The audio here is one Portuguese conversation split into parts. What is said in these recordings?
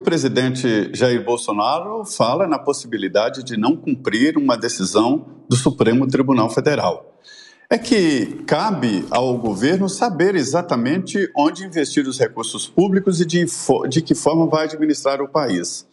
O presidente Jair Bolsonaro fala na possibilidade de não cumprir uma decisão do Supremo Tribunal Federal. É que cabe ao governo saber exatamente onde investir os recursos públicos e de, de que forma vai administrar o país.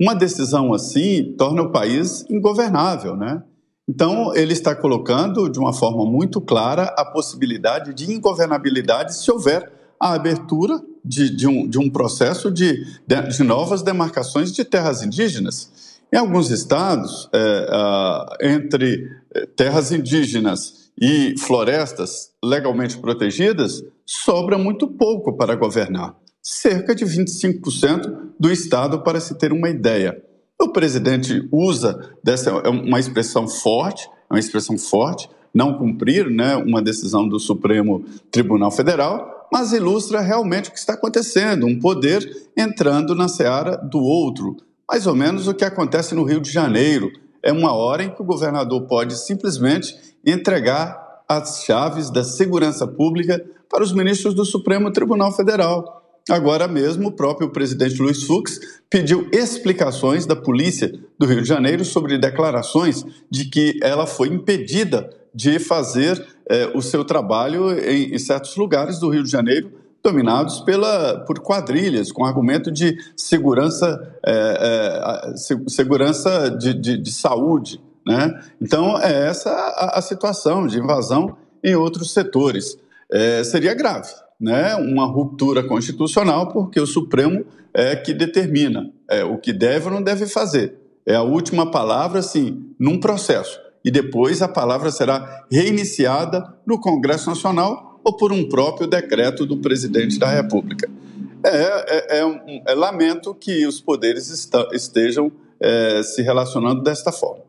Uma decisão assim torna o país ingovernável, né? Então, ele está colocando de uma forma muito clara a possibilidade de ingovernabilidade se houver a abertura de, de, um, de um processo de, de novas demarcações de terras indígenas. Em alguns estados, é, a, entre é, terras indígenas e florestas legalmente protegidas, sobra muito pouco para governar cerca de 25% do estado, para se ter uma ideia. O presidente usa dessa é uma expressão forte, é uma expressão forte, não cumprir né, uma decisão do Supremo Tribunal Federal, mas ilustra realmente o que está acontecendo: um poder entrando na seara do outro. Mais ou menos o que acontece no Rio de Janeiro. É uma hora em que o governador pode simplesmente entregar as chaves da segurança pública para os ministros do Supremo Tribunal Federal. Agora mesmo, o próprio presidente Luiz Fux pediu explicações da polícia do Rio de Janeiro sobre declarações de que ela foi impedida de fazer é, o seu trabalho em, em, certos lugares do Rio de Janeiro dominados pela, por quadrilhas, com argumento de segurança, é, é, segurança de, de, de saúde. Né? Então, é essa a, a, situação de invasão em outros setores. seria grave, né? uma ruptura constitucional, porque o Supremo é que determina o que deve ou não deve fazer. É a última palavra, assim, num processo e depois a palavra será reiniciada no Congresso Nacional ou por um próprio decreto do presidente da República. É, é, é, um, é lamento que os poderes esta, estejam é, se relacionando desta forma.